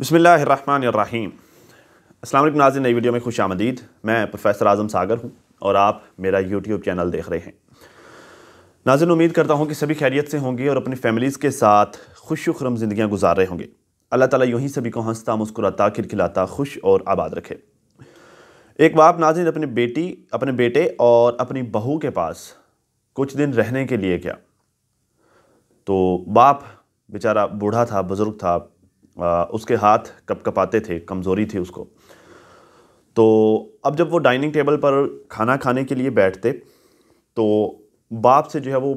बसमीम असल नाजिन नई वीडियो में खुश आमदीद मैं प्रोफेसर आज़म सागर हूँ और आप मेरा यूट्यूब चैनल देख रहे हैं नाजिन उम्मीद करता हूँ कि सभी खैरियत से होंगे और अपनी फैमिलीज़ के साथ खुश खुरम ज़िंदियाँ गुजार रहे होंगे अल्लाह ताली यूँ ही सभी को हंसता मुस्कुराता खिलखिलाता खुश और आबाद रखे एक बाप नाजिन अपनी बेटी अपने बेटे और अपनी बहू के पास कुछ दिन रहने के लिए गया तो बाप बेचारा बूढ़ा था बुज़ुर्ग था उसके हाथ कपकपाते थे कमज़ोरी थी उसको तो अब जब वो डाइनिंग टेबल पर खाना खाने के लिए बैठते तो बाप से जो है वो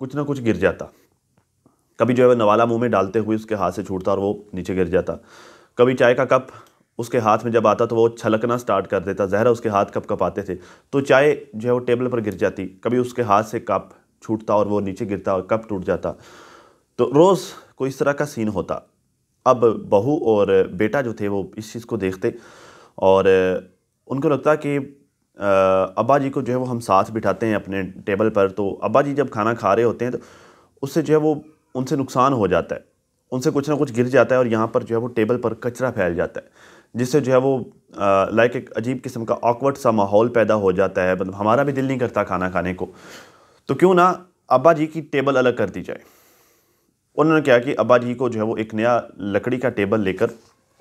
कुछ ना कुछ गिर जाता कभी जो है वह नवाला मुंह में डालते हुए उसके हाथ से छूटता और वो नीचे गिर जाता कभी चाय का कप उसके हाथ में जब आता तो वो छलकना स्टार्ट कर देता जहरा उसके हाथ कप कपाते थे तो चाय जो है वो टेबल पर गिर जाती कभी उसके हाथ से कप छूटता और वो नीचे गिरता और कप टूट जाता तो रोज़ कोई इस तरह का सीन होता अब बहू और बेटा जो थे वो इस चीज़ को देखते और उनको लगता कि अब्बा जी को जो है वो हम साथ बिठाते हैं अपने टेबल पर तो अब्बा जी जब खाना खा रहे होते हैं तो उससे जो है वो उनसे नुकसान हो जाता है उनसे कुछ ना कुछ गिर जाता है और यहाँ पर जो है वो टेबल पर कचरा फैल जाता है जिससे जो है वो लाइक एक अजीब किस्म का ऑकवर्ड सा माहौल पैदा हो जाता है मतलब हमारा भी दिल नहीं करता खाना खाने को तो क्यों ना अब्बा जी की टेबल अलग कर दी जाए उन्होंने क्या कि अबा जी को जो है वो एक नया लकड़ी का टेबल लेकर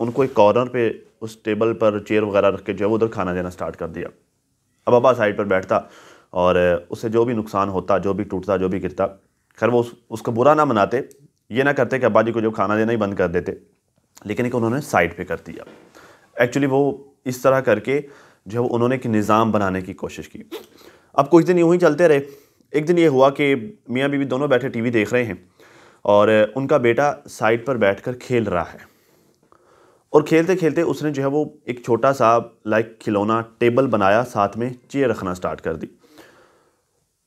उनको एक कॉर्नर पे उस टेबल पर चेयर वगैरह रख के जो है वो उधर खाना देना स्टार्ट कर दिया अब अबा साइड पर बैठता और उससे जो भी नुकसान होता जो भी टूटता जो भी गिरता खैर वो उस, उसको बुरा ना मनाते ये ना करते कि अबा जी को जो खाना देना ही बंद कर देते लेकिन एक उन्होंने साइड पर कर दिया एक्चुअली वो इस तरह करके जो है वो उन्होंने एक निज़ाम बनाने की कोशिश की अब कुछ दिन यूँ ही चलते रहे एक दिन ये हुआ कि मियाँ बीवी दोनों बैठे टी देख रहे हैं और उनका बेटा साइड पर बैठकर खेल रहा है और खेलते खेलते उसने जो है वो एक छोटा सा लाइक खिलौना टेबल बनाया साथ में चेयर रखना स्टार्ट कर दी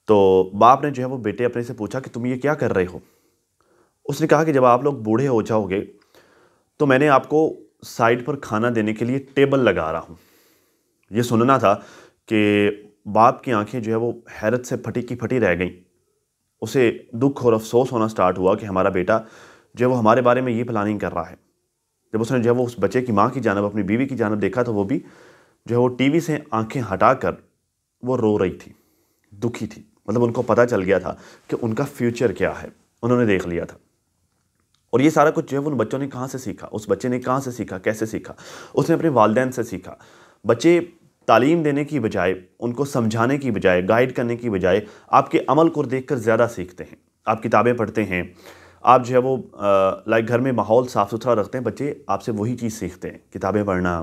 तो बाप ने जो है वो बेटे अपने से पूछा कि तुम ये क्या कर रहे हो उसने कहा कि जब आप लोग बूढ़े हो जाओगे तो मैंने आपको साइड पर खाना देने के लिए टेबल लगा रहा हूँ ये सुनना था कि बाप की आंखें जो है वो हैरत से फटी की फटी रह गईं उसे दुख और अफसोस होना स्टार्ट हुआ कि हमारा बेटा जो वो हमारे बारे में ये प्लानिंग कर रहा है जब उसने जब वो उस बच्चे की माँ की जानब अपनी बीवी की जानब देखा तो वो भी जो है वो टीवी से आंखें हटा कर वो रो रही थी दुखी थी मतलब उनको पता चल गया था कि उनका फ्यूचर क्या है उन्होंने देख लिया था और ये सारा कुछ जो है उन बच्चों ने कहाँ से सीखा उस बच्चे ने कहाँ से सीखा कैसे सीखा उसने अपने वालदेन से सीखा बच्चे तालीम देने की बजाय उनको समझाने की बजाय गाइड करने की बजाय आपके अमल को देख कर ज़्यादा सीखते हैं आप किताबें पढ़ते हैं आप जो है वो लाइक घर में माहौल साफ़ सुथरा रखते हैं बच्चे आपसे वही चीज़ सीखते हैं किताबें पढ़ना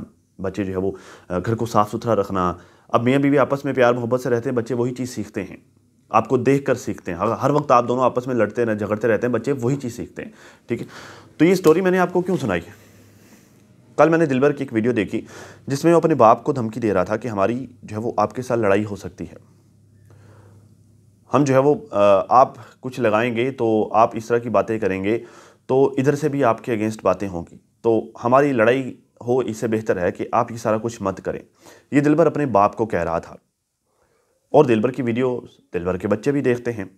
बच्चे जो है वो घर को साफ़ सुथरा रखना अब मियाँ बीवी आपस में प्यार मोहब्बत से रहते हैं बच्चे वही चीज़ सीखते हैं आपको देख कर सीखते हैं हर वक्त आप दोनों आपस में लड़ते रह झगड़ते रहते हैं बच्चे वही चीज़ सीखते हैं ठीक है तो ये स्टोरी मैंने आपको क्यों सुनाई है कल मैंने दिलबर की एक वीडियो देखी जिसमें वो अपने बाप को धमकी दे रहा था कि हमारी जो है वो आपके साथ लड़ाई हो सकती है हम जो है वो आप कुछ लगाएंगे तो आप इस तरह की बातें करेंगे तो इधर से भी आपके अगेंस्ट बातें होंगी तो हमारी लड़ाई हो इससे बेहतर है कि आप ये सारा कुछ मत करें ये दिलबर अपने बाप को कह रहा था और दिलबर की वीडियो दिलबर के बच्चे भी देखते हैं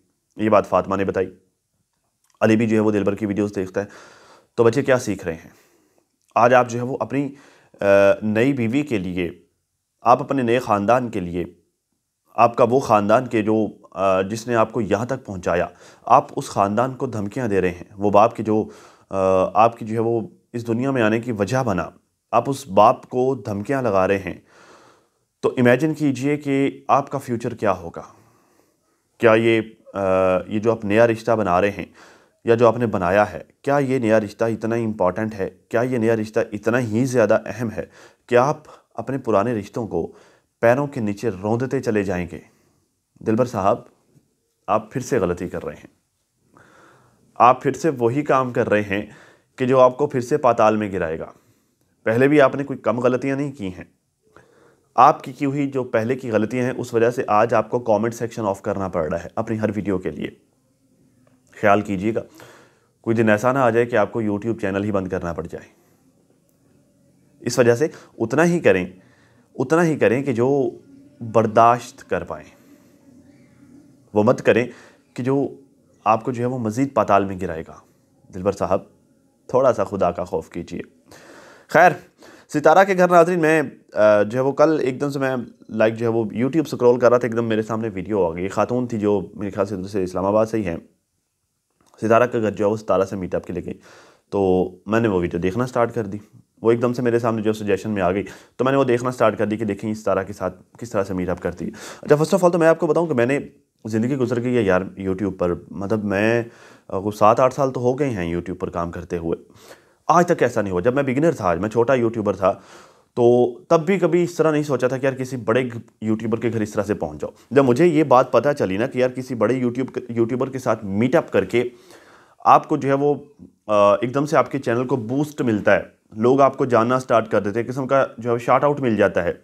ये बात फातिमा ने बताई अली भी जो है वो दिलबर की वीडियोस देखता है तो बच्चे क्या सीख रहे हैं आज आप जो है वो अपनी नई बीवी के लिए आप अपने नए ख़ानदान के लिए आपका वो ख़ानदान के जो जिसने आपको यहाँ तक पहुँचाया आप उस ख़ानदान को धमकियाँ दे रहे हैं वो बाप के जो आपकी जो है वो इस दुनिया में आने की वजह बना आप उस बाप को धमकियाँ लगा रहे हैं तो इमेजिन कीजिए कि आपका फ्यूचर क्या होगा क्या ये ये जो आप नया रिश्ता बना रहे हैं या जो आपने बनाया है क्या ये नया रिश्ता इतना ही इम्पॉर्टेंट है क्या ये नया रिश्ता इतना ही ज़्यादा अहम है कि आप अपने पुराने रिश्तों को पैरों के नीचे रौंदते चले जाएंगे दिलबर साहब आप फिर से गलती कर रहे हैं आप फिर से वही काम कर रहे हैं कि जो आपको फिर से पाताल में गिराएगा पहले भी आपने कोई कम गलतियां नहीं की हैं आपकी की हुई जो पहले की गलतियां हैं उस वजह से आज आपको कमेंट सेक्शन ऑफ करना पड़ रहा है अपनी हर वीडियो के लिए ख्याल कीजिएगा कोई दिन ऐसा ना आ जाए कि आपको यूट्यूब चैनल ही बंद करना पड़ जाए इस वजह से उतना ही करें उतना ही करें कि जो बर्दाश्त कर पाएँ वो मत करें कि जो आपको जो है वो मज़ीद पाताल में गिराएगा दिलबर साहब थोड़ा सा खुदा का खौफ कीजिए खैर सितारा के घर नाजरीन मैं जो है वो कल एकदम से मैं लाइक जो है वो यूट्यूब स्क्रॉल कर रहा था एकदम मेरे सामने वीडियो आ गई खातून थी जो मेरे ख्याल से दूसरे इस्लामाबाद से ही हैं सितारा का घर जो है वो सितारा से मीटअप के लिए गई तो मैंने वो वीडियो देखना स्टार्ट कर दी वो एकदम से मेरे सामने जो सजेशन में आ गई तो मैंने वो देखना स्टार्ट कर दी कि देखें इस तारा के साथ किस तरह से मीटअप करती है अच्छा फर्स्ट ऑफ ऑल तो मैं आपको बताऊं कि मैंने ज़िंदगी गुजर गई है यार यूट्यूब पर मतलब मैं वो सात आठ साल तो हो गए हैं यूट्यूब पर काम करते हुए आज तक ऐसा नहीं हुआ जब मैं बिगिनर था आज मैं छोटा यूट्यूबर था तो तब भी कभी इस तरह नहीं सोचा था कि यार किसी बड़े यूट्यूबर के घर इस तरह से पहुंच जाओ जब मुझे ये बात पता चली ना कि यार किसी बड़े यूट्यूब यूट्यूबर के साथ मीटअप करके आपको जो है वो एकदम से आपके चैनल को बूस्ट मिलता है लोग आपको जानना स्टार्ट कर देते हैं किस्म का जो है शार्ट आउट मिल जाता है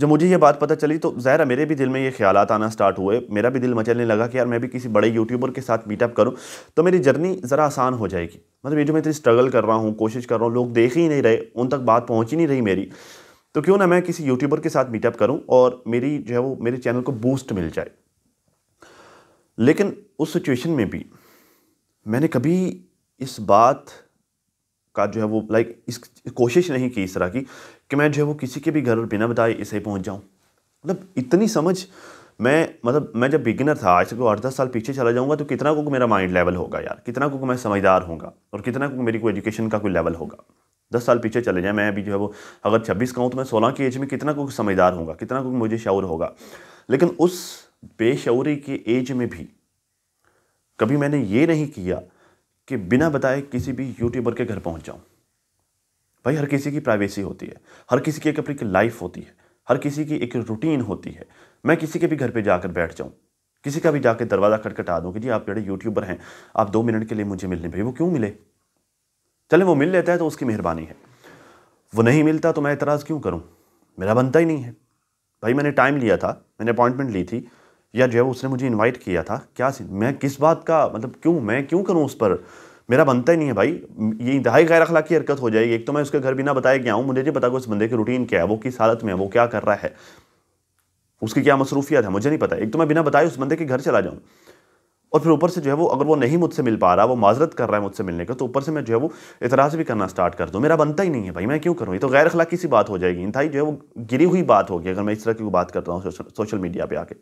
जब मुझे ये बात पता चली तो ज़ाहिर मेरे भी दिल में ये ख्याल आना स्टार्ट हुए मेरा भी दिल मचलने लगा कि यार मैं भी किसी बड़े यूट्यूबर के साथ मीटअप करूँ तो मेरी जर्नी ज़रा आसान हो जाएगी मतलब ये जो मैं इतनी स्ट्रगल कर रहा हूँ कोशिश कर रहा हूँ लोग देख ही नहीं रहे उन तक बात पहुँच ही नहीं रही मेरी तो क्यों ना मैं किसी यूट्यूबर के साथ मीटअप करूँ और मेरी जो है वो मेरे चैनल को बूस्ट मिल जाए लेकिन उस सिचुएशन में भी मैंने कभी इस बात का जो है वो लाइक इस कोशिश नहीं की इस तरह की कि मैं जो है वो किसी के भी घर बिना बताए इसे पहुंच जाऊं मतलब इतनी समझ मैं मतलब मैं जब बिगिनर था आज से कोई आठ दस साल पीछे चला जाऊंगा तो कितना को मेरा माइंड लेवल होगा यार कितना को मैं समझदार होगा और कितना को मेरी कोई एजुकेशन का कोई लेवल होगा दस साल पीछे चले जाए मैं अभी जो है वो अगर छब्बीस का हूँ तो मैं सोलह की एज में कितना को समझदार होगा कितना को मुझे शौर होगा लेकिन उस बेशौरी के एज में भी कभी मैंने ये नहीं किया कि बिना बताए किसी भी यूट्यूबर के घर पहुँच जाऊँ भाई हर किसी की प्राइवेसी होती है हर किसी की एक अपनी लाइफ होती है हर किसी की एक रूटीन होती है मैं किसी के भी घर पे जाकर बैठ जाऊँ किसी का भी जाकर दरवाज़ा खटखटा दूँ कि जी आप जड़े यूट्यूबर हैं आप दो मिनट के लिए मुझे मिलने भाई वो क्यों मिले चले वो मिल लेता है तो उसकी मेहरबानी है वो नहीं मिलता तो मैं एतराज़ क्यों करूँ मेरा बनता ही नहीं है भाई मैंने टाइम लिया था मैंने अपॉइंटमेंट ली थी या जो है उसने मुझे इनवाइट किया था क्या मैं किस बात का मतलब क्यों मैं क्यों करूँ उस पर मेरा बनता ही नहीं है भाई ये इंतहाई गैर की हरकत हो जाएगी एक तो मैं उसके घर बिना बताए गया हूँ मुझे नहीं पता कि उस बंदे की रूटीन क्या है वो किस हालत में है वो क्या कर रहा है उसकी क्या मसरूफियात है मुझे नहीं पता एक तो मैं बिना बताए उस बंदे के घर चला जाऊँ और फिर ऊपर से जो है वो अगर वो नहीं मुझसे मिल पा रहा वो माजरत कर रहा है मुझसे मिलने का तो ऊपर से मैं जो है वो इतराज़ भी करना स्टार्ट कर दूँ मेरा बनता ही नहीं है भाई मैं क्यों करूँ ये तो गैर की सी बात हो जाएगी इंतहाई जो है वो गिरी हुई बात होगी अगर मैं इस तरह की बात करता हूँ सोशल मीडिया पर आके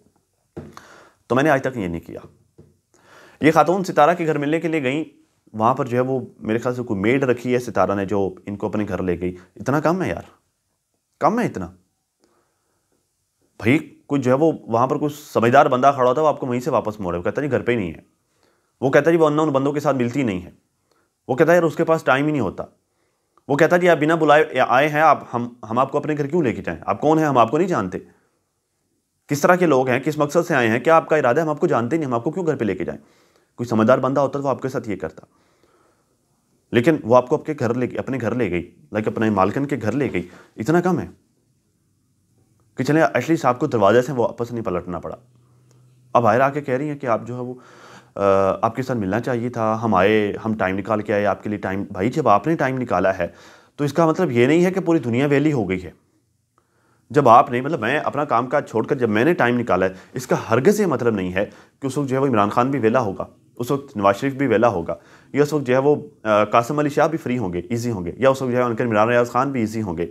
तो मैंने आज तक ये नहीं किया ये खातून सितारा के घर मिलने के लिए गई वहाँ पर जो है वो मेरे ख्याल से कोई मेड रखी है सितारा ने जो इनको अपने घर ले गई इतना कम है यार कम है इतना भाई कुछ जो है वो वहाँ पर कुछ समझदार बंदा खड़ा होता है वो आपको वहीं से वापस मोड़े वो कहता जी घर पर ही नहीं है वो कहता जी वो अन्ना उन बंदों के साथ मिलती नहीं है वो कहता यार उसके पास टाइम ही नहीं होता वो कहता जी आप बिना बुलाए आए हैं आप हम हम आपको अपने घर क्यों लेके जाएं आप कौन हैं हम आपको नहीं जानते किस तरह के लोग हैं किस मकसद से आए हैं क्या आपका इरादा है हम आपको जानते नहीं हम आपको क्यों घर पर लेके जाएं कोई समझदार बंदा होता तो वो आपके साथ ये करता लेकिन वो आपको आपके घर ले अपने घर ले गई लाइक अपने मालकन के घर ले गई इतना कम है कि चले एटलीस्ट आपको दरवाजे से वापस नहीं पलटना पड़ा अब आयर आके कह रही हैं कि आप जो है वो आ, आपके साथ मिलना चाहिए था हम आए हम टाइम निकाल के आए आपके लिए टाइम भाई जब आपने टाइम निकाला है तो इसका मतलब ये नहीं है कि पूरी दुनिया वैली हो गई है जब आप नहीं मतलब मैं अपना काम काज छोड़कर जब मैंने टाइम निकाला है इसका हरगज ये मतलब नहीं है कि उस वक्त जो है वो इमरान खान भी वेला होगा उस वक्त नवाज शरीफ भी वेला होगा या उस वक्त जो है वो कासम अली शाह भी फ्री होंगे ईजी होंगे या उस वक्त जो है उनके इमरान रियाज खान भी ईजी होंगे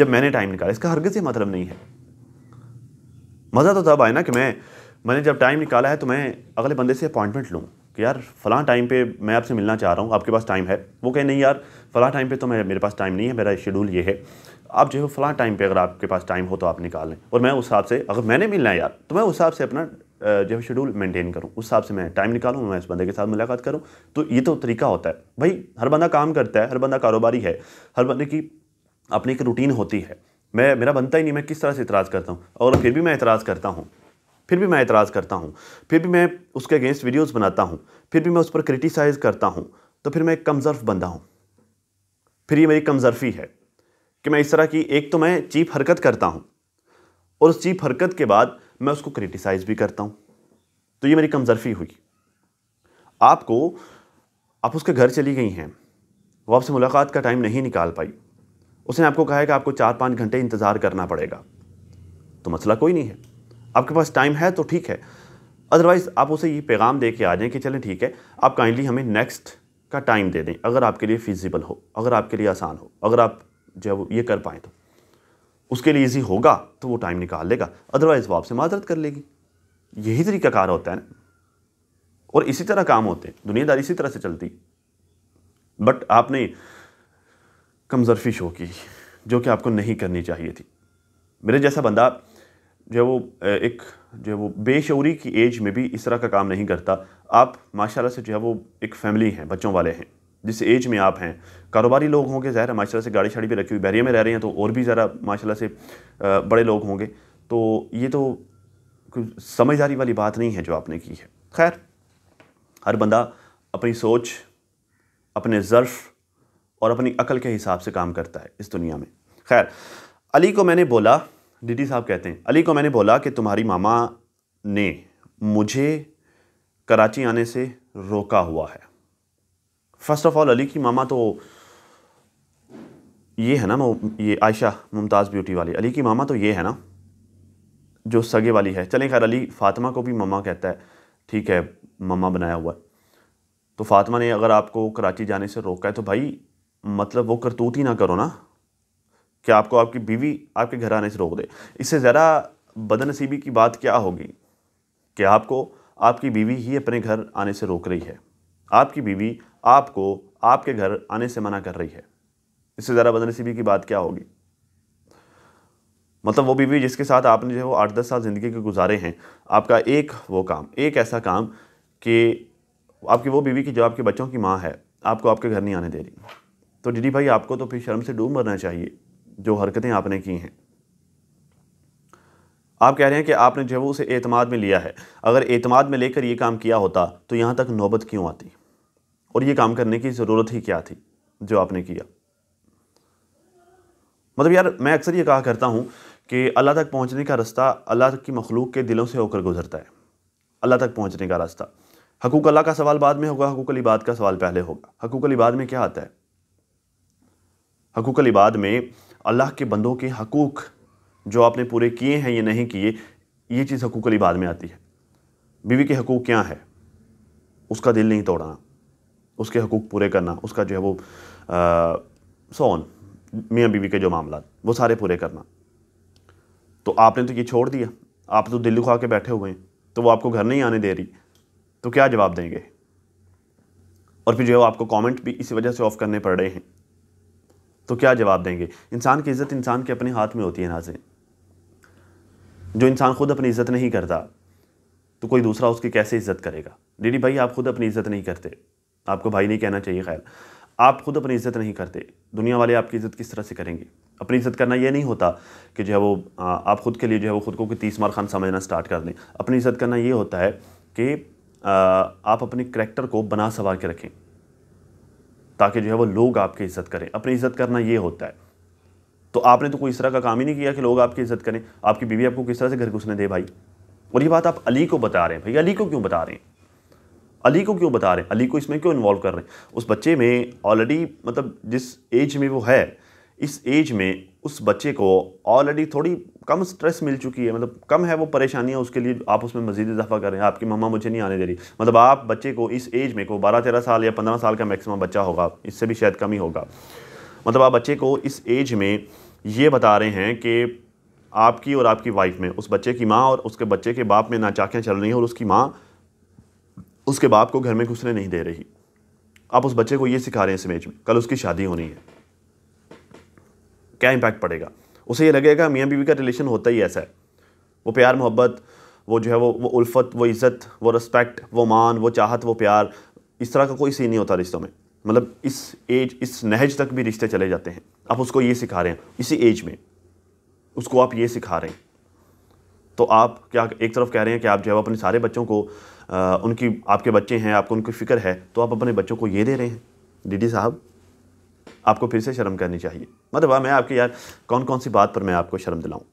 जब मैंने टाइम निकाला इसका हरगज़ ही मतलब नहीं है मज़ा तो तब आए ना कि मैं मैंने जब टाइम निकाला है तो मैं अगले बंदे से अपॉइंटमेंट लूँ कि यार फ़लाँ टाइम पे मैं आपसे मिलना चाह रहा हूँ आपके पास टाइम है वो कहे नहीं यार फ़लाँ टाइम पे तो मैं मेरे पास टाइम नहीं है मेरा शेड्यूल ये है आप जो है फ़लाँ टाइम पे अगर आपके पास टाइम हो तो आप निकाल लें और मैं उस हिसाब से अगर मैंने मिलना है यार तो मैं उस हिसाब से अपना जो है शेड्यूल मेंटेन करूँ उस हिसाब से मैं टाइम निकालूँ मैं उस बंदे के साथ मुलाकात करूँ तो ये तो तरीका होता है भाई हर बंदा काम करता है हर बंदा कारोबारी है हर बंदे की अपनी एक रूटीन होती है मैं मेरा बनता ही नहीं मैं किस तरह से इतराज़ करता हूँ और फिर भी मैं इतराज़ करता हूँ फिर भी मैं इतराज़ करता हूँ फिर भी मैं उसके अगेंस्ट वीडियोज़ बनाता हूँ फिर भी मैं उस पर क्रिटिसाइज करता हूँ तो फिर मैं एक कमज़र्फ बंदा हूँ फिर ये मेरी कमज़र्फी है कि मैं इस तरह की एक तो मैं चीप हरकत करता हूँ और उस चीप हरकत के बाद मैं उसको क्रिटिसाइज़ भी करता हूँ तो ये मेरी कमजरफी हुई आपको आप उसके घर चली गई हैं वो आपसे मुलाकात का टाइम नहीं निकाल पाई उसने आपको कहा है कि आपको चार पाँच घंटे इंतज़ार करना पड़ेगा तो मसला कोई नहीं है आपके पास टाइम है तो ठीक है अदरवाइज़ आप उसे ये पैगाम दे के आ जाएं कि चलें ठीक है आप काइंडली हमें नेक्स्ट का टाइम दे दें अगर आपके लिए फिजिबल हो अगर आपके लिए आसान हो अगर आप जो ये कर पाएँ तो उसके लिए ईजी होगा तो वो टाइम निकाल लेगा अदरवाइज़ वो आपसे माजरत कर लेगी यही तरीका कार होता है ना और इसी तरह काम होते हैं दुनियादारी इसी तरह से चलती बट आपने कमजरफी शो की जो कि आपको नहीं करनी चाहिए थी मेरे जैसा बंदा जो वो एक जो वो बेशौरी की एज में भी इस तरह का काम नहीं करता आप माशाल्लाह से जो है वो एक फैमिली हैं बच्चों वाले हैं जिस एज में आप हैं कारोबारी लोग होंगे ज़ाहिर है माशाला से गाड़ी शाड़ी भी रखी हुई बहरिया में रह रहे हैं तो और भी ज़रा माशाला से बड़े लोग होंगे तो ये तो समझदारी वाली बात नहीं है जो आपने की है खैर हर बंदा अपनी सोच अपने ज़र्फ और अपनी अकल के हिसाब से काम करता है इस दुनिया में खैर अली को मैंने बोला डीडी साहब कहते हैं अली को मैंने बोला कि तुम्हारी मामा ने मुझे कराची आने से रोका हुआ है फर्स्ट ऑफ ऑल अली की मामा तो ये है ना ये आयशा मुमताज़ ब्यूटी वाली अली की मामा तो ये है ना जो सगे वाली है चलें खैर अली फ़ातिमा को भी मामा कहता है ठीक है ममा बनाया हुआ है तो फ़ातिमा ने अगर आपको कराची जाने से रोका है तो भाई मतलब वो करतूत ही ना करो ना कि आपको आपकी बीवी आपके घर आने से रोक दे इससे ज़रा बदनसीबी की बात क्या होगी कि आपको आपकी बीवी ही अपने घर आने से रोक रही है आपकी बीवी आपको आपके घर आने से मना कर रही है इससे ज़रा बदनसीबी की बात क्या होगी मतलब वो बीवी जिसके साथ आपने जो है वो आठ दस साल ज़िंदगी के गुजारे हैं आपका एक वो काम एक ऐसा काम कि आपकी वो बीवी की जो आपके बच्चों की माँ है आपको आपके घर नहीं आने दे रही तो डीडी भाई आपको तो फिर शर्म से डूब मरना चाहिए जो हरकतें आपने की हैं आप कह रहे हैं कि आपने जो है वो उसे एतमाद में लिया है अगर एतमाद में लेकर ये काम किया होता तो यहाँ तक नौबत क्यों आती और ये काम करने की ज़रूरत ही क्या थी जो आपने किया मतलब यार मैं अक्सर ये कहा करता हूँ कि अल्लाह तक पहुँचने का रास्ता अल्लाह की मखलूक के दिलों से होकर गुजरता है अल्लाह तक पहुँचने का रास्ता हकूक अल्लाह का सवाल बाद में होगा हकूक अलीबाद का सवाल पहले होगा हकूक अलीबाद में क्या आता है हकूक अलीबाद में अल्लाह के बंदों के हकूक जो आपने पूरे किए हैं या नहीं किए ये चीज़ हकूक अलीबाद में आती है बीवी के हकूक क्या है उसका दिल नहीं तोड़ना उसके हकूक़ पूरे करना उसका जो है वो सोन मियाँ बीवी के जो मामला वो सारे पूरे करना तो आपने तो ये छोड़ दिया आप तो दिल्ली खा के बैठे हुए हैं तो वो आपको घर नहीं आने दे रही तो क्या जवाब देंगे और फिर जो है आपको कमेंट भी इसी वजह से ऑफ़ करने पड़ रहे हैं तो क्या जवाब देंगे इंसान की इज़्ज़त इंसान के अपने हाथ में होती है नाजें जो इंसान खुद अपनी इज़्ज़त नहीं करता तो कोई दूसरा उसकी कैसे इज़्ज़त करेगा दीदी भाई आप खुद अपनी इज़्ज़त नहीं करते आपको भाई नहीं कहना चाहिए खैर आप खुद अपनी इज्जत नहीं करते दुनिया वाले आपकी इज्जत किस तरह से करेंगे अपनी इज्जत करना यह नहीं होता कि जो है वो आप खुद के लिए जो है वो खुद को कि तीस मार खान समझना स्टार्ट कर दें अपनी इज्जत करना ये होता है कि आप अपने करेक्टर को बना सवार के रखें ताकि जो है वो लोग आपकी इज्जत करें अपनी इज्जत करना ये होता है तो आपने तो कोई इस तरह का काम ही नहीं किया कि लोग आपकी इज्जत करें आपकी बीवी आपको किस तरह से घर घुसने दे भाई और ये बात आप अली को बता रहे हैं भाई अली को क्यों बता रहे हैं अली को क्यों बता रहे हैं अली को इसमें क्यों इन्वॉल्व कर रहे हैं उस बच्चे में ऑलरेडी मतलब जिस एज में वो है इस एज में उस बच्चे को ऑलरेडी थोड़ी कम स्ट्रेस मिल चुकी है मतलब कम है वो परेशानियाँ उसके लिए आप उसमें मजीद इजाफा कर रहे हैं आपकी मम्मा मुझे नहीं आने दे रही मतलब आप बच्चे को इस एज में को बारह तेरह साल या पंद्रह साल का मैक्सिमम बच्चा होगा इससे भी शायद कम ही होगा मतलब आप बच्चे को इस एज में ये बता रहे हैं कि आपकी और आपकी वाइफ में उस बच्चे की माँ और उसके बच्चे के बाप में नाचाकियाँ चल रही हैं और उसकी माँ उसके बाप को घर में घुसने नहीं दे रही आप उस बच्चे को ये सिखा रहे हैं इस इमेज में कल उसकी शादी होनी है क्या इम्पैक्ट पड़ेगा उसे ये लगेगा मियाँ बीवी का रिलेशन होता ही ऐसा है वो प्यार मोहब्बत वो जो है वो वो उल्फत वो इज़्ज़त वो रिस्पेक्ट वो मान वो चाहत वो प्यार इस तरह का कोई सीन नहीं होता रिश्तों में मतलब इस एज इस नहज तक भी रिश्ते चले जाते हैं आप उसको ये सिखा रहे हैं इसी एज में उसको आप ये सिखा रहे हैं तो आप क्या एक तरफ कह रहे हैं कि आप जो है अपने सारे बच्चों को उनकी आपके बच्चे हैं आपको उनकी फ़िक्र है तो आप अपने बच्चों को ये दे रहे हैं डीडी साहब आपको फिर से शर्म करनी चाहिए मतलब हाँ, मैं आपके यार कौन कौन सी बात पर मैं आपको शर्म दिलाऊँ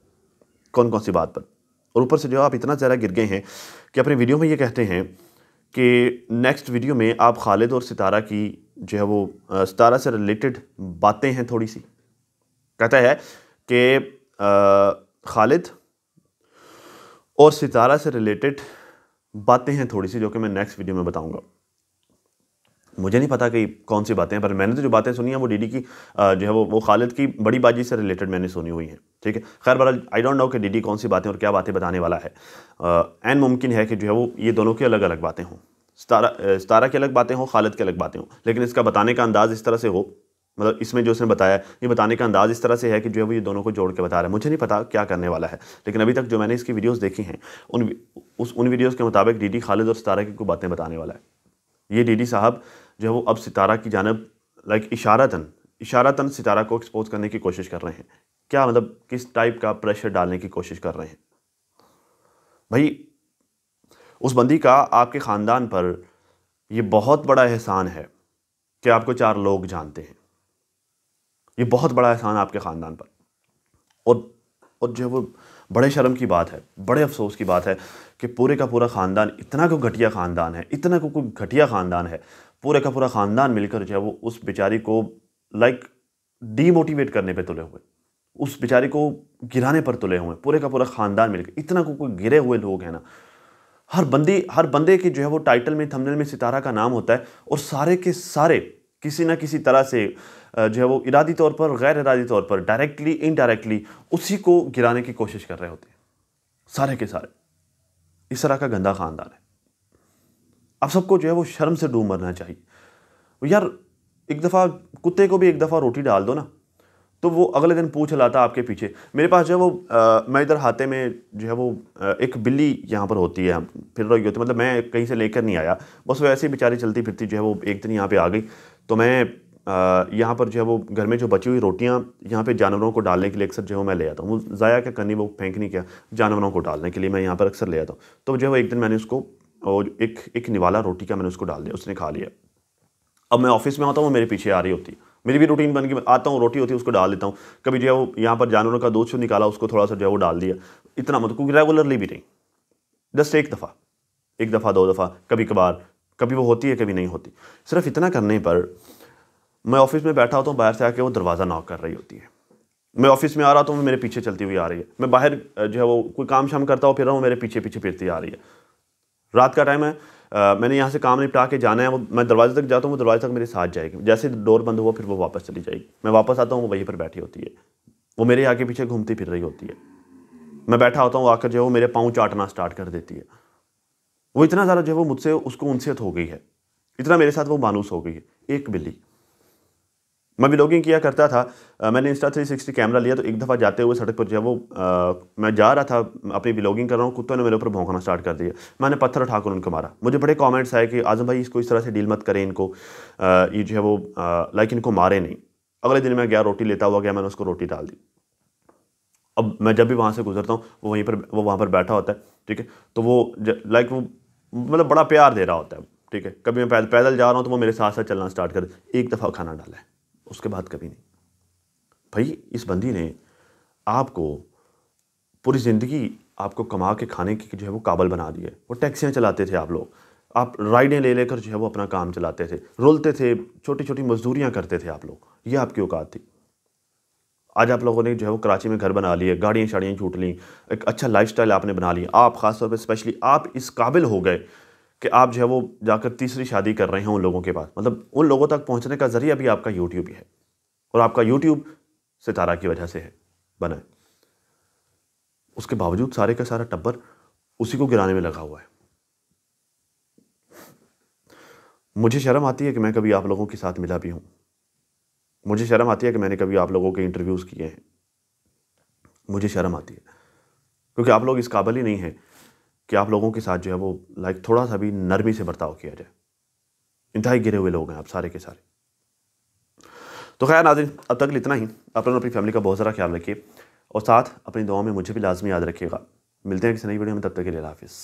कौन कौन सी बात पर और ऊपर से जो आप इतना ज़्यादा गिर गए हैं कि अपने वीडियो में ये कहते हैं कि नेक्स्ट वीडियो में आप खालिद और सितारा की जो है वो सितारा से रिलेटेड बातें हैं थोड़ी सी कहता है कि खालिद और सितारा से रिलेटेड बातें हैं थोड़ी सी जो कि मैं नेक्स्ट वीडियो में बताऊंगा मुझे नहीं पता कि कौन सी बातें हैं पर मैंने तो जो बातें सुनी हैं वो डीडी की जो है वो वो खालिद की बड़ी बाजी से रिलेटेड मैंने सुनी हुई हैं ठीक है खैर बहरहाल आई डोंट नो कि डीडी कौन सी बातें और क्या बातें बताने वाला है एंड मुमकिन है कि जो है वो ये दोनों की अलग अलग बातें हों सतारा सतारा की अलग बातें हों खालिद की अलग बातें हों लेकिन इसका बताने का अंदाज़ इस तरह से हो मतलब इसमें जो उसने बताया ये बताने का अंदाज़ इस तरह से है कि जो है वो ये दोनों को जोड़ के बता रहा है मुझे नहीं पता क्या करने वाला है लेकिन अभी तक जो मैंने इसकी वीडियोस देखी हैं उन उस उन वीडियोस के मुताबिक डीडी खालिद और सितारा की कोई बातें बताने वाला है ये डीडी साहब जो है वो अब सितारा की जानब लाइक इशारातन इशारातन सितारा को एक्सपोज करने की कोशिश कर रहे हैं क्या मतलब किस टाइप का प्रेशर डालने की कोशिश कर रहे हैं भाई उस बंदी का आपके ख़ानदान पर यह बहुत बड़ा एहसान है कि आपको चार लोग जानते हैं ये बहुत बड़ा एहसान आपके ख़ानदान पर और और जो है वो बड़े शर्म की बात है बड़े अफसोस की बात है कि पूरे का पूरा ख़ानदान इतना को घटिया ख़ानदान है इतना को कोई घटिया ख़ानदान है पूरे का पूरा ख़ानदान मिलकर जो है वो उस बेचारी को लाइक डीमोटिवेट करने पर तुले हुए उस बेचारी को गिराने पर तुले हुए पूरे का पूरा ख़ानदान मिलकर इतना को कोई गिरे हुए लोग हैं ना हर बंदी हर बंदे की जो है वो टाइटल में थंबनेल में सितारा का नाम होता है और सारे के सारे किसी ना किसी तरह से जो है वो इरादी तौर पर गैर इरादी तौर पर डायरेक्टली इनडायरेक्टली उसी को गिराने की कोशिश कर रहे होते हैं सारे के सारे इस तरह का गंदा ख़ानदान है आप सबको जो है वो शर्म से डूब मरना चाहिए यार एक दफ़ा कुत्ते को भी एक दफ़ा रोटी डाल दो ना तो वो अगले दिन पूछ लाता आपके पीछे मेरे पास जो है वो आ, मैं इधर हाथे में जो है वो आ, एक बिल्ली यहाँ पर होती है फिर रही होती है मतलब मैं कहीं से लेकर नहीं आया बस वैसे ही बेचारी चलती फिरती जो है वो एक दिन यहाँ पर आ गई तो मैं यहाँ पर जो है वो घर में जो बची हुई रोटियाँ यहाँ पे जानवरों को डालने के लिए अक्सर जो है मैं ले आता हूँ वो ज़ाया क्या करनी वो फेंक नहीं किया जानवरों को डालने के लिए मैं यहाँ पर अक्सर ले आता हूँ तो जो है वो एक दिन मैंने उसको और एक एक निवाला रोटी का मैंने उसको डाल दिया उसने खा लिया अब मैं ऑफिस में आता हूँ वो मेरे पीछे आ रही होती है मेरी भी रूटीन बन गई आता हूँ रोटी होती है उसको डाल देता हूँ कभी जो है वो यहाँ पर जानवरों का दोष निकाला उसको थोड़ा सा जो है वो डाल दिया इतना मतलब क्योंकि रेगुलरली भी नहीं जस्ट एक दफ़ा एक दफ़ा दो दफ़ा कभी कभार कभी वो होती है कभी नहीं होती सिर्फ इतना करने पर मैं ऑफिस में बैठा होता हूँ बाहर से आके वो दरवाज़ा नॉक कर रही होती है मैं ऑफिस में आ रहा हूँ तो मेरे पीछे चलती हुई आ रही है मैं बाहर जो है वो कोई काम शाम करता हूँ फिर रहा हूँ मेरे पीछे पीछे फिरती आ रही है रात का टाइम है मैंने यहाँ से काम निपटा के जाना है वो मैं दरवाजे तक जाता हूँ वो दरवाजे तक मेरे साथ जाएगी जैसे डोर बंद हुआ फिर वो वापस चली जाएगी मैं वापस आता हूँ वो वहीं पर बैठी होती है वो मेरे आगे पीछे घूमती फिर रही होती है मैं बैठा होता हूँ आकर जो है वो मेरे पाँव चाटना स्टार्ट कर देती है वो इतना ज़्यादा जो है वो मुझसे उसको उनसियत हो गई है इतना मेरे साथ वो मानूस हो गई है एक बिल्ली मैं ब्लॉगिंग किया करता था आ, मैंने इंस्टा 360 कैमरा लिया तो एक दफ़ा जाते हुए सड़क पर जो है वो आ, मैं जा रहा था अपनी ब्लॉगिंग कर रहा हूँ कुत्तों ने मेरे ऊपर भौंकना स्टार्ट कर दिया मैंने पत्थर उठाकर उनको मारा मुझे बड़े कमेंट्स आए कि आज़म भाई इसको इस तरह से डील मत करें इनको ये जो है वो लाइक इनको मारे नहीं अगले दिन मैं गया रोटी लेता हुआ गया मैंने उसको रोटी डाल दी अब मैं जब भी वहाँ से गुजरता हूँ वो वहीं पर वो वहाँ पर बैठा होता है ठीक है तो वो लाइक वो मतलब बड़ा प्यार दे रहा होता है ठीक है कभी मैं पैदल जा रहा हूँ तो वो मेरे साथ साथ चलना स्टार्ट कर एक दफ़ा खाना डाला है उसके बाद कभी नहीं भाई इस बंदी ने आपको पूरी ज़िंदगी आपको कमा के खाने की जो है वो काबल बना दिए वो टैक्सियाँ चलाते थे आप लोग आप राइडें ले लेकर जो है वो अपना काम चलाते थे रोलते थे छोटी छोटी मजदूरियाँ करते थे आप लोग ये आपकी औकात थी आज आप लोगों ने जो है वो कराची में घर बना लिए गाड़ियाँ शाड़ियाँ छूट लीं एक अच्छा लाइफ आपने बना लिया आप ख़ासतौर पर स्पेशली आप इस काबिल हो गए कि आप जो है वो जाकर तीसरी शादी कर रहे हैं उन लोगों के पास मतलब उन लोगों तक पहुंचने का ज़रिया भी आपका यूट्यूब ही है और आपका यूट्यूब सितारा की वजह से है बना है उसके बावजूद सारे का सारा टब्बर उसी को गिराने में लगा हुआ है मुझे शर्म आती है कि मैं कभी आप लोगों के साथ मिला भी हूँ मुझे शर्म आती है कि मैंने कभी आप लोगों के इंटरव्यूज़ किए हैं मुझे शर्म आती है क्योंकि आप लोग इस काबिल ही नहीं हैं कि आप लोगों के साथ जो है वो लाइक थोड़ा सा भी नरमी से बर्ताव किया जाए इंतहाई गिरे हुए लोग हैं आप सारे के सारे तो खैर नाजिन अब तक इतना ही अपन अपनी फैमिली का बहुत सारा ख्याल रखिए और साथ अपनी दुआ में मुझे भी लाजमी याद रखिएगा मिलते हैं किसी नई वीडियो में तब तक के लिए हाफिज़